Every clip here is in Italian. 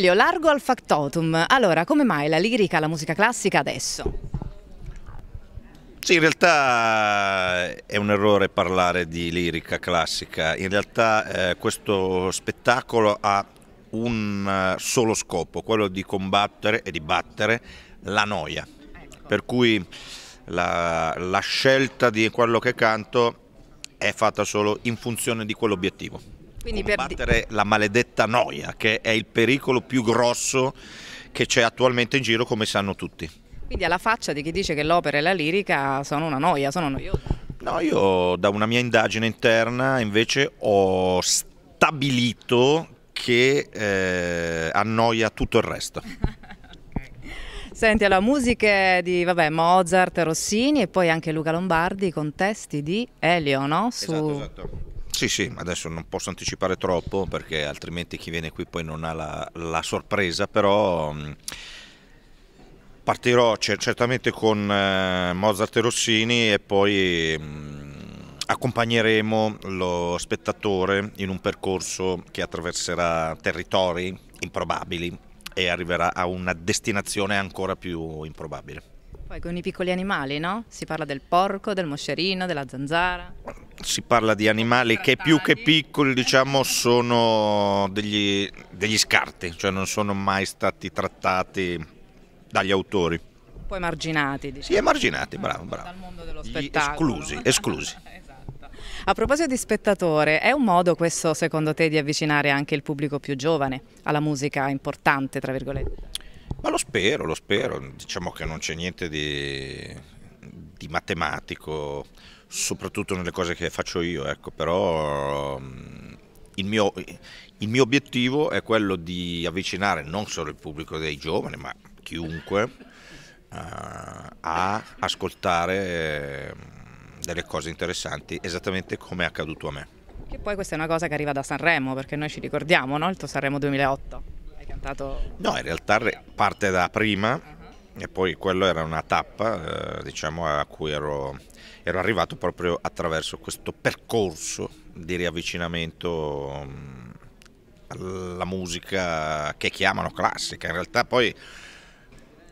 Aurelio, largo al factotum. Allora, come mai la lirica, la musica classica adesso? Sì, in realtà eh, è un errore parlare di lirica classica, in realtà eh, questo spettacolo ha un eh, solo scopo, quello di combattere e di battere la noia, per cui la, la scelta di quello che canto è fatta solo in funzione di quell'obiettivo. Quindi combattere per... la maledetta noia, che è il pericolo più grosso che c'è attualmente in giro, come sanno tutti. Quindi alla faccia di chi dice che l'opera e la lirica sono una noia, sono noiosa. No, io da una mia indagine interna invece ho stabilito che eh, annoia tutto il resto. Senti, allora, musiche di vabbè, Mozart, Rossini e poi anche Luca Lombardi con testi di Elio, no? Su... Esatto, esatto. Sì, sì, adesso non posso anticipare troppo perché altrimenti chi viene qui poi non ha la, la sorpresa, però mm, partirò certamente con eh, Mozart e Rossini e poi mm, accompagneremo lo spettatore in un percorso che attraverserà territori improbabili e arriverà a una destinazione ancora più improbabile. Poi con i piccoli animali, no? Si parla del porco, del moscerino, della zanzara. Si parla di animali che più che piccoli diciamo sono degli, degli scarti, cioè non sono mai stati trattati dagli autori. Un po' emarginati, diciamo. Sì, emarginati, eh, bravo, bravo. Dal mondo dello spettacolo. Gli esclusi, esclusi. Esatto. A proposito di spettatore, è un modo questo secondo te di avvicinare anche il pubblico più giovane alla musica importante, tra virgolette? Ma lo spero, lo spero, diciamo che non c'è niente di, di matematico, soprattutto nelle cose che faccio io, ecco, però mm, il mio, il mio obiettivo è quello di avvicinare non solo il pubblico dei giovani, ma chiunque, eh, a ascoltare mm, delle cose interessanti, esattamente come è accaduto a me. Che poi questa è una cosa che arriva da Sanremo, perché noi ci ricordiamo no? il tuo Sanremo 2008 cantato... No, in realtà parte da prima uh -huh. e poi quello era una tappa, eh, diciamo, a cui ero, ero, arrivato proprio attraverso questo percorso di riavvicinamento mh, mm, alla musica che chiamano classica. In realtà poi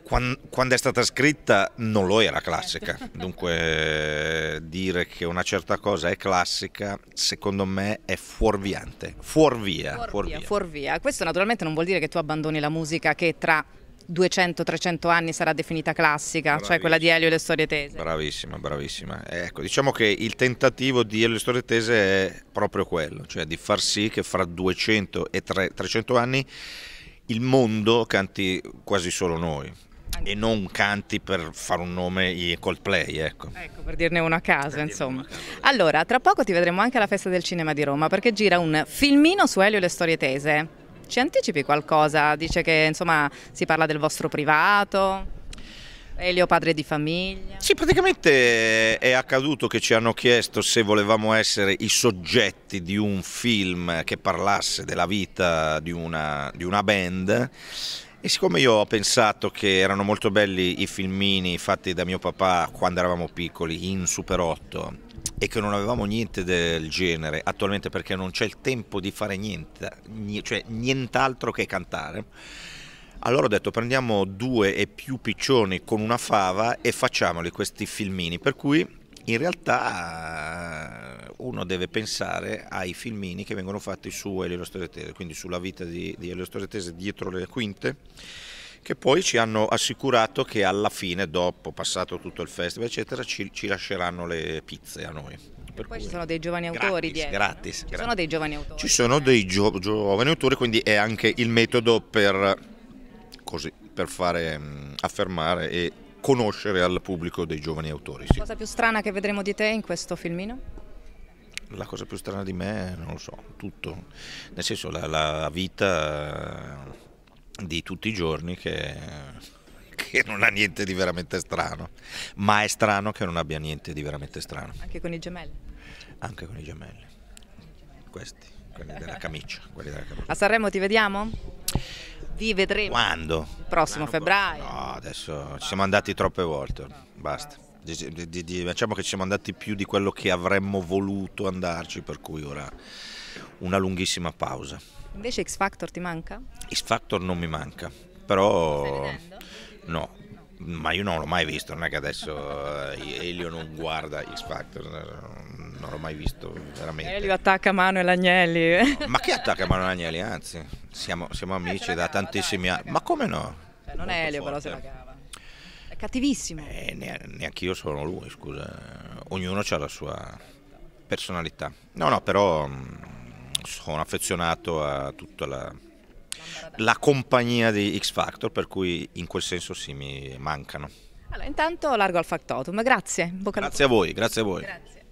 quando è stata scritta non lo era classica, dunque dire che una certa cosa è classica secondo me è fuorviante, fuorvia. Fuorvia, fuorvia. fuorvia. Questo naturalmente non vuol dire che tu abbandoni la musica che tra 200-300 anni sarà definita classica, bravissima. cioè quella di Elio e le storie tese. Bravissima, bravissima. Eh, ecco, diciamo che il tentativo di Elio e le storie tese è proprio quello, cioè di far sì che fra 200 e 300 anni il mondo canti quasi solo noi, e non canti per fare un nome i Coldplay, ecco. Ecco, per dirne uno a caso, insomma. Una casa. Allora, tra poco ti vedremo anche alla Festa del Cinema di Roma, perché gira un filmino su Elio e le storie tese. Ci anticipi qualcosa? Dice che, insomma, si parla del vostro privato... Elio padre di famiglia. Sì, praticamente è accaduto che ci hanno chiesto se volevamo essere i soggetti di un film che parlasse della vita di una, di una band e siccome io ho pensato che erano molto belli i filmini fatti da mio papà quando eravamo piccoli in Super 8 e che non avevamo niente del genere attualmente perché non c'è il tempo di fare niente, cioè nient'altro che cantare, allora ho detto prendiamo due e più piccioni con una fava e facciamoli questi filmini, per cui in realtà uno deve pensare ai filmini che vengono fatti su Elio Storetese, quindi sulla vita di, di Elio Storetese dietro le quinte che poi ci hanno assicurato che alla fine, dopo passato tutto il festival, eccetera, ci, ci lasceranno le pizze a noi. Per poi ci sono dei giovani autori gratis, dietro. Gratis, no? Ci sono dei giovani autori. Ci sono dei gio giovani autori, quindi è anche il metodo per, così, per fare mh, affermare e conoscere al pubblico dei giovani autori. Sì. cosa più strana che vedremo di te in questo filmino? la cosa più strana di me, non lo so, tutto, nel senso la, la vita eh, di tutti i giorni che, che, non ha niente di veramente strano, ma è strano che non abbia niente di veramente strano. Anche con i gemelli? Anche con i gemelli, questi, quelli della camicia. Quelli della camicia. A Sanremo ti vediamo? Vi vedremo. Quando? Il prossimo febbraio. No, adesso ci siamo andati troppe volte, basta di, di, diciamo che ci siamo andati più di quello che avremmo voluto andarci, per cui ora una lunghissima pausa. Invece X Factor ti manca? X Factor non mi manca, però no, ma io non l'ho mai visto, non è che adesso eh, Elio non guarda X Factor, eh, non l'ho mai visto veramente. Elio attacca a mano e l'agnelli. No, ma che attacca a mano e l'agnelli? Anzi, siamo, siamo eh, amici eh, cava, da tantissimi anni. Ma come no? Cioè, non Molto è Elio forte. però se la cava cattivissimo. Eh, neanche io sono lui, scusa. Ognuno ha la sua personalità. No, no, però mm, sono affezionato a tutta la, la compagnia di X Factor, per cui in quel senso sì, mi mancano. Allora, intanto largo al factotum. Grazie. grazie a voi, grazie a voi. Grazie.